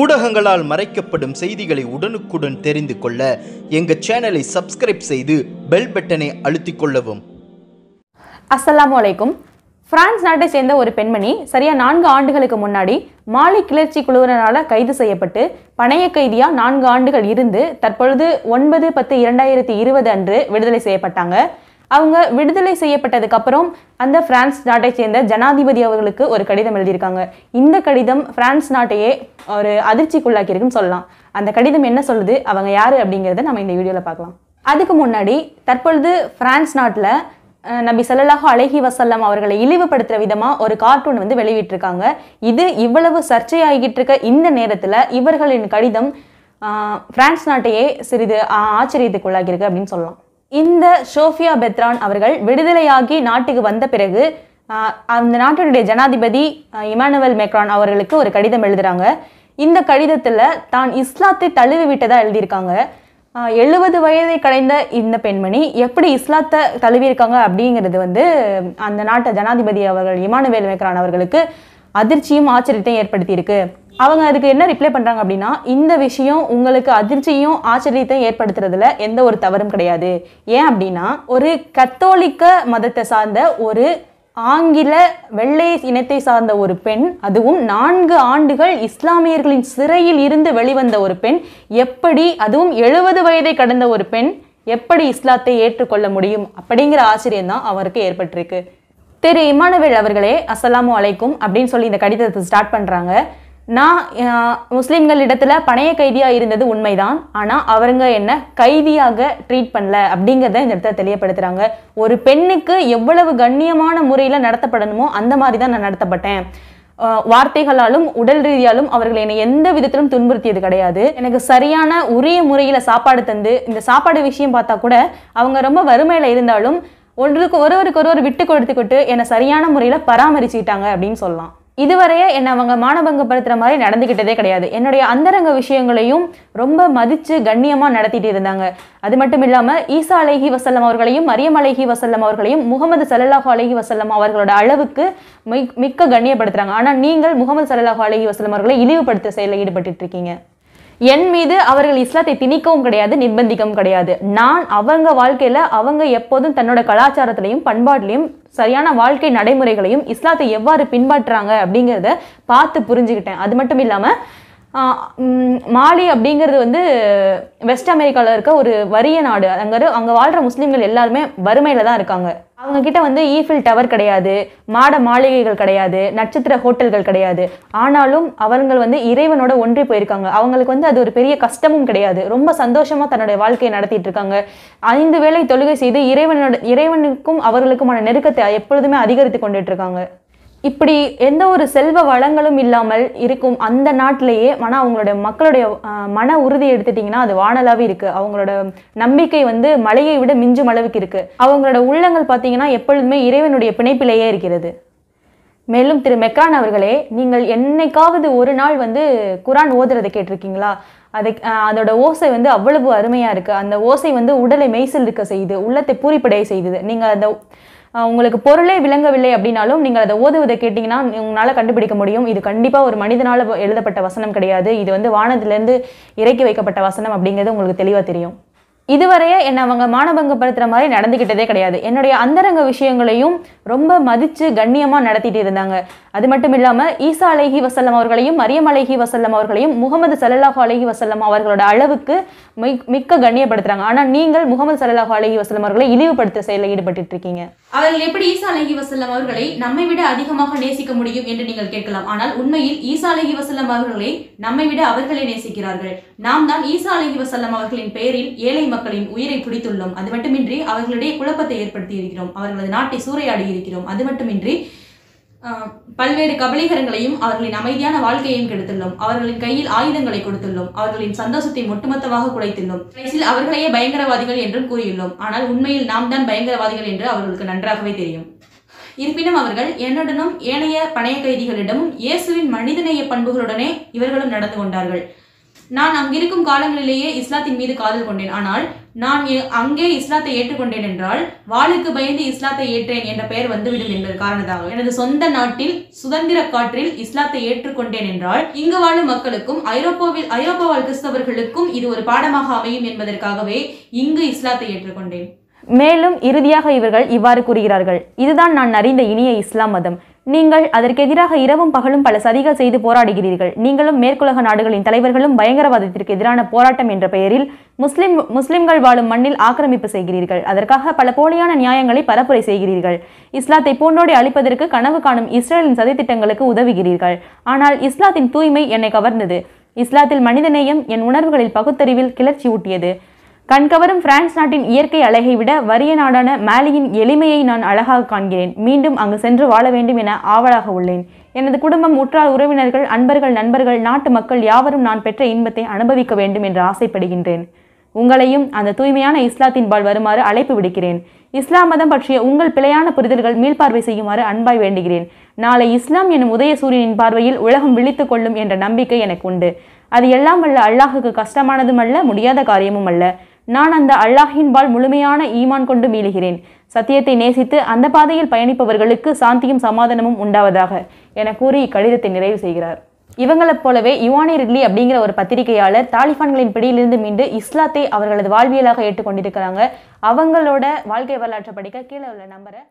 ஊடகங்களால் மறைக்கப்படும் செய்திகளை உடனுக்குடன் தெரிந்து கொள்ள எங்கள் சேனலை சப்ஸ்கிரைப் செய்து பெல் பட்டனை அழுத்திக் கொள்ளவும் அஸ்லாம் வலைக்கும் பிரான்ஸ் நாட்டை சேர்ந்த ஒரு பெண்மணி சரியா நான்கு ஆண்டுகளுக்கு முன்னாடி மாலி கிளர்ச்சி குழுவினரால் கைது செய்யப்பட்டு பணைய கைதியா நான்கு ஆண்டுகள் இருந்து தற்பொழுது ஒன்பது பத்து இரண்டாயிரத்தி இருபது அன்று விடுதலை செய்யப்பட்டாங்க அவங்க விடுதலை செய்யப்பட்டதுக்கு அப்புறம் அந்த பிரான்ஸ் நாட்டை சேர்ந்த ஜனாதிபதி அவர்களுக்கு ஒரு கடிதம் எழுதியிருக்காங்க இந்த கடிதம் பிரான்ஸ் நாட்டையே ஒரு அதிர்ச்சிக்குள்ளாக்கியிருக்குன்னு சொல்லலாம் அந்த கடிதம் என்ன சொல்லுது அவங்க யார் அப்படிங்கிறத நம்ம இந்த வீடியோவில் பார்க்கலாம் அதுக்கு முன்னாடி தற்பொழுது பிரான்ஸ் நாட்டில் நபி சல்லாஹு அழகி வசல்லம் அவர்களை இழிவுபடுத்துகிற விதமாக ஒரு கார்ட்டூன் வந்து வெளியிட்டிருக்காங்க இது இவ்வளவு சர்ச்சையாகிட்டு இருக்க இந்த நேரத்தில் இவர்களின் கடிதம் பிரான்ஸ் நாட்டையே சிறிது ஆச்சரியத்துக்குள்ளாகியிருக்கு அப்படின்னு சொல்லலாம் இந்த ஷோஃபியா பெத்ரான் அவர்கள் விடுதலையாகி நாட்டுக்கு வந்த பிறகு அந்த நாட்டினுடைய ஜனாதிபதி இமானுவல் மேக்ரான் அவர்களுக்கு ஒரு கடிதம் எழுதுகிறாங்க இந்த கடிதத்தில் தான் இஸ்லாத்தை தழுவி விட்டதாக எழுதியிருக்காங்க எழுபது வயதை கடைந்த இந்த பெண்மணி எப்படி இஸ்லாத்தை தழுவியிருக்காங்க அப்படிங்கிறது வந்து அந்த நாட்டை ஜனாதிபதி அவர்கள் இமானுவேல் மேக்ரான் அவர்களுக்கு அதிர்ச்சியும் ஆச்சரியத்தையும் ஏற்படுத்தியிருக்கு அவங்க அதுக்கு என்ன ரிப்ளை பண்ணுறாங்க அப்படின்னா இந்த விஷயம் உங்களுக்கு அதிர்ச்சியும் ஆச்சரியத்தையும் ஏற்படுத்துறதுல எந்த ஒரு தவறும் கிடையாது ஏன் அப்படின்னா ஒரு கத்தோலிக்க மதத்தை சார்ந்த ஒரு ஆங்கில வெள்ளை இனத்தை சார்ந்த ஒரு பெண் அதுவும் நான்கு ஆண்டுகள் இஸ்லாமியர்களின் சிறையில் இருந்து வெளிவந்த ஒரு பெண் எப்படி அதுவும் எழுபது வயதை கடந்த ஒரு பெண் எப்படி இஸ்லாத்தை ஏற்றுக்கொள்ள முடியும் அப்படிங்கிற ஆச்சரியம் தான் அவருக்கு ஏற்பட்டிருக்கு திரு இமானுவேல் அவர்களே அஸ்லாமு அழைக்கும் அப்படின்னு சொல்லி இந்த கடிதத்தை ஸ்டார்ட் பண்ணுறாங்க நான் முஸ்லீம்கள் இடத்துல பணைய கைதியாக இருந்தது உண்மைதான் ஆனால் அவருங்க என்ன கைதியாக ட்ரீட் பண்ணல அப்படிங்கிறத இந்த இடத்துல தெளியப்படுத்துகிறாங்க ஒரு பெண்ணுக்கு எவ்வளவு கண்ணியமான முறையில் நடத்தப்படணுமோ அந்த மாதிரி தான் நான் நடத்தப்பட்டேன் வார்த்தைகளாலும் உடல் ரீதியாலும் அவர்கள் என்னை எந்த விதத்திலும் துன்புறுத்தியது கிடையாது எனக்கு சரியான உரிய முறையில் சாப்பாடு தந்து இந்த சாப்பாடு விஷயம் பார்த்தா கூட அவங்க ரொம்ப வறுமையில் இருந்தாலும் ஒன்றுக்கு ஒருவருக்கு ஒருவர் விட்டு கொடுத்துக்கிட்டு என்னை சரியான முறையில் பராமரிச்சுக்கிட்டாங்க அப்படின்னு சொல்லலாம் இதுவரையே என்னை அவங்க மானபங்கப்படுத்துகிற மாதிரி நடந்துக்கிட்டதே கிடையாது என்னுடைய அந்தரங்க விஷயங்களையும் ரொம்ப மதித்து கண்ணியமாக நடத்திட்டு இருந்தாங்க அது மட்டும் இல்லாமல் ஈசா அலைஹி வசல்லம் அவர்களையும் மரியம் அலைஹி வசல்லம் அவர்களையும் முகமது சல்லாஹு அலஹி வசல்லம் அவர்களோட அளவுக்கு மிக்க கண்ணியப்படுத்துகிறாங்க ஆனால் நீங்கள் முகமது சல்லாஹு அலஹி வசல்லம் அவர்களை இழிவுபடுத்த செயலில் ஈடுபட்டு இருக்கீங்க என் மீது அவர்கள் இஸ்லாத்தை திணிக்கவும் கிடையாது நிர்பந்திக்கவும் கிடையாது நான் அவங்க வாழ்க்கையில் அவங்க எப்போதும் தன்னோட கலாச்சாரத்திலையும் பண்பாட்டிலையும் சரியான வாழ்க்கை நடைமுறைகளையும் இஸ்லாத்தை எவ்வாறு பின்பற்றாங்க அப்படிங்கிறத பார்த்து புரிஞ்சுக்கிட்டேன் அது மட்டும் இல்லாமல் மாலி அப்படிங்கிறது வந்து வெஸ்ட் அமெரிக்காவில் இருக்க ஒரு வறிய நாடு அங்கே அங்கே வாழ்கிற முஸ்லீம்கள் எல்லாருமே வறுமையில் தான் இருக்காங்க அவங்க கிட்ட வந்து ஈஃபில் டவர் கிடையாது மாட மாளிகைகள் கிடையாது நட்சத்திர ஹோட்டல்கள் கிடையாது ஆனாலும் அவர்கள் வந்து இறைவனோட ஒன்றி போயிருக்காங்க அவங்களுக்கு வந்து அது ஒரு பெரிய கஷ்டமும் கிடையாது ரொம்ப சந்தோஷமாக தன்னுடைய வாழ்க்கையை நடத்திட்டு இருக்காங்க ஐந்து வேளை தொழுகை செய்து இறைவனோட இறைவனுக்கும் அவர்களுக்குமான நெருக்கத்தை எப்பொழுதுமே அதிகரித்து கொண்டுட்டு இருக்காங்க இப்படி எந்த ஒரு செல்வ வளங்களும் இல்லாமல் இருக்கும் அந்த நாட்டிலேயே மன அவங்களுடைய மக்களுடைய மன உறுதி எடுத்துட்டிங்கன்னா அது வானலாவே இருக்கு அவங்களோட நம்பிக்கை வந்து மலையை விட மிஞ்சும் அளவுக்கு இருக்கு அவங்களோட உள்ளங்கள் பார்த்தீங்கன்னா எப்பொழுதுமே இறைவனுடைய பிணைப்பிலேயே இருக்கிறது மேலும் திரு மெக்கான் அவர்களே நீங்கள் என்னைக்காவது ஒரு நாள் வந்து குரான் ஓதுறதை கேட்டிருக்கீங்களா அதை அதோட ஓசை வந்து அவ்வளவு அருமையாக இருக்குது அந்த ஓசை வந்து உடலை மெய்சில் இருக்க செய்து உள்ளத்தை பூரிப்படைய செய்தது நீங்கள் அந்த உங்களுக்கு பொருளே விளங்கவில்லை அப்படின்னாலும் நீங்கள் அதை ஓதுவதை கேட்டிங்கன்னா உங்களால் கண்டுபிடிக்க முடியும் இது கண்டிப்பாக ஒரு மனிதனால் எழுதப்பட்ட வசனம் கிடையாது இது வந்து வானத்திலேருந்து இறக்கி வைக்கப்பட்ட வசனம் அப்படிங்கிறது உங்களுக்கு தெளிவாக தெரியும் இதுவரையே என்னை அவங்க மானபங்கப்படுத்துகிற மாதிரி நடந்துக்கிட்டதே கிடையாது என்னுடைய அந்தரங்க விஷயங்களையும் ரொம்ப மதித்து கண்ணியமாக நடத்திட்டு இருந்தாங்க அது மட்டும் இல்லாமல் ஈசா அலைஹி வசல்லம் அவர்களையும் மரியம் அலைஹி வசல்லம் அவர்களையும் முகமது சல்லாஹு அலஹி வசல்லம் அவர்களோட அளவுக்கு மிக்க கண்ணியப்படுத்துறாங்க ஆனால் நீங்கள் முகமது சல்லாஹு அலஹி வசல்லம் அவர்களை இழிவுபடுத்த செயலில் ஈடுபட்டு இருக்கீங்க அவர்கள் எப்படி ஈசா அலஹி வசல்லம் அவர்களை நம்மை விட அதிகமாக நேசிக்க முடியும் என்று நீங்கள் கேட்கலாம் ஆனால் உண்மையில் ஈசா அலஹி வசல்லம் அவர்களை நம்மை விட அவர்களே நேசிக்கிறார்கள் நாம் தான் ஈசா அலஹி வசல்லம் அவர்களின் பெயரில் ஏழை மக்களின் உயிரை பிடித்துள்ளோம் அது மட்டுமின்றி அவர்களிடையே குழப்பத்தை ஏற்படுத்தி இருக்கிறோம் அவர்களது நாட்டை சூறையாடி இருக்கிறோம் அது மட்டுமின்றி பல்வேறு கபலீகரங்களையும் அவர்களின் அமைதியான வாழ்க்கையையும் கெடுத்துள்ளோம் அவர்களின் கையில் ஆயுதங்களை கொடுத்துள்ளோம் அவர்களின் சந்தோஷத்தை ஒட்டுமொத்தமாக குலைத்துள்ளோம் கடைசியில் அவர்களையே பயங்கரவாதிகள் என்றும் கூறியுள்ளோம் ஆனால் உண்மையில் நாம் தான் பயங்கரவாதிகள் என்று அவர்களுக்கு நன்றாகவே தெரியும் இருப்பினும் அவர்கள் என்னுடனும் ஏனைய பணைய கைதிகளிடமும் இயேசுவின் மனிதநேய பண்புகளுடனே இவர்களும் நடந்து கொண்டார்கள் நான் அங்கிருக்கும் காலங்களிலேயே இஸ்லாத்தின் மீது காதல் கொண்டேன் ஆனால் நான் அங்கே இஸ்லாத்தை ஏற்றுக்கொண்டேன் என்றால் வாளுக்கு பயந்து இஸ்லாத்தை ஏற்றேன் என்ற பெயர் வந்துவிடும் என்பது காரணத்தாக எனது சொந்த நாட்டில் சுதந்திர காற்றில் இஸ்லாத்தை ஏற்றுக்கொண்டேன் என்றால் இங்கு வாழும் மக்களுக்கும் ஐரோப்பாவில் ஐரோப்பாவால் கிறிஸ்தவர்களுக்கும் இது ஒரு பாடமாக அமையும் என்பதற்காகவே இங்கு இஸ்லாத்தை ஏற்றுக்கொண்டேன் மேலும் இறுதியாக இவர்கள் இவ்வாறு கூறுகிறார்கள் இதுதான் நான் அறிந்த இனிய இஸ்லாம் மதம் நீங்கள் அதற்கெதிராக இரவும் பகலும் பல சதிகள் செய்து போராடுகிறீர்கள் நீங்களும் மேற்குலக நாடுகளின் தலைவர்களும் பயங்கரவாதத்திற்கு எதிரான போராட்டம் என்ற பெயரில் முஸ்லிம் முஸ்லிம்கள் வாழும் மண்ணில் ஆக்கிரமிப்பு செய்கிறீர்கள் அதற்காக பல போலியான நியாயங்களை பரப்புரை செய்கிறீர்கள் இஸ்லாத்தை போன்றோடி அழிப்பதற்கு கனவு காணும் இஸ்ரேலின் சதித்திட்டங்களுக்கு உதவுகிறீர்கள் ஆனால் இஸ்லாத்தின் தூய்மை என்னை கவர்ந்தது இஸ்லாத்தில் மனிதநேயம் என் உணர்வுகளில் பகுத்தறிவில் கிளர்ச்சி ஊட்டியது கண்கவரும் பிரான்ஸ் நாட்டின் இயற்கை அழகை விட வறிய நாடான மேலியின் எளிமையை நான் அழகாக காண்கிறேன் மீண்டும் அங்கு சென்று வாழ வேண்டும் என ஆவலாக உள்ளேன் எனது குடும்பம் உற்றார் உறவினர்கள் அன்பர்கள் நண்பர்கள் நாட்டு மக்கள் யாவரும் நான் பெற்ற இன்பத்தை அனுபவிக்க வேண்டும் என்று ஆசைப்படுகின்றேன் உங்களையும் அந்த தூய்மையான இஸ்லாத்தின் பால் வருமாறு அழைப்பு விடுக்கிறேன் இஸ்லாம் மதம் பற்றிய உங்கள் பிழையான புரிதல்கள் மீள்பார்வை செய்யுமாறு அன்பாய் வேண்டுகிறேன் நாளை இஸ்லாம் எனும் உதய சூரியனின் பார்வையில் உலகம் விழித்துக் கொள்ளும் என்ற நம்பிக்கை எனக்கு உண்டு அது எல்லாம் வல்ல அல்லாஹுக்கு கஷ்டமானதும் அல்ல முடியாத காரியமும் அல்ல நான் அந்த அல்லாஹின்பால் முழுமையான ஈமான் கொண்டு மீளுகிறேன் சத்தியத்தை நேசித்து அந்த பாதையில் பயணிப்பவர்களுக்கு சாந்தியும் சமாதானமும் உண்டாவதாக என கூறி இக்கடிதத்தை நிறைவு செய்கிறார் இவங்களைப் போலவே யுவானி ரிட்லி அப்படிங்கிற ஒரு பத்திரிகையாளர் தாலிபான்களின் பிடியிலிருந்து மீண்டு இஸ்லாத்தை அவர்களது வாழ்வியலாக ஏற்றுக்கொண்டிருக்கிறாங்க அவங்களோட வாழ்க்கை வரலாற்றை படிக்க கீழே உள்ள நம்பரை